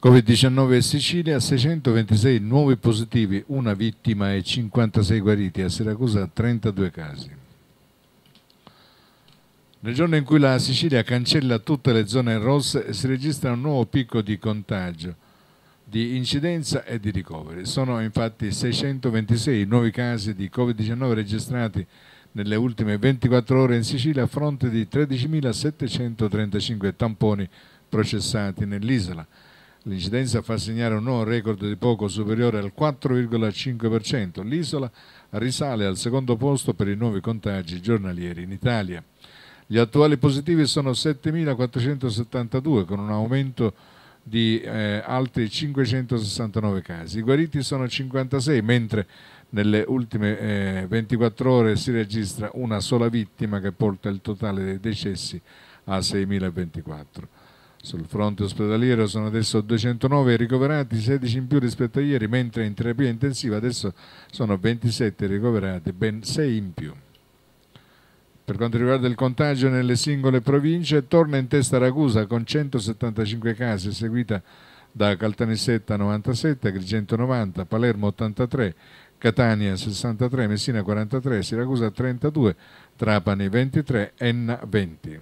Covid-19 in Sicilia, 626 nuovi positivi, una vittima e 56 guariti, a Siracusa 32 casi. Nel giorno in cui la Sicilia cancella tutte le zone rosse si registra un nuovo picco di contagio, di incidenza e di ricoveri. Sono infatti 626 nuovi casi di Covid-19 registrati nelle ultime 24 ore in Sicilia a fronte di 13.735 tamponi processati nell'isola L'incidenza fa segnare un nuovo record di poco superiore al 4,5%. L'isola risale al secondo posto per i nuovi contagi giornalieri in Italia. Gli attuali positivi sono 7.472 con un aumento di eh, altri 569 casi. I guariti sono 56, mentre nelle ultime eh, 24 ore si registra una sola vittima che porta il totale dei decessi a 6.024. Sul fronte ospedaliero sono adesso 209 ricoverati, 16 in più rispetto a ieri, mentre in terapia intensiva adesso sono 27 ricoverati, ben 6 in più. Per quanto riguarda il contagio nelle singole province, torna in testa Ragusa con 175 casi, seguita da Caltanissetta 97, Agrigento 90, Palermo 83, Catania 63, Messina 43, Siracusa 32, Trapani 23, Enna 20.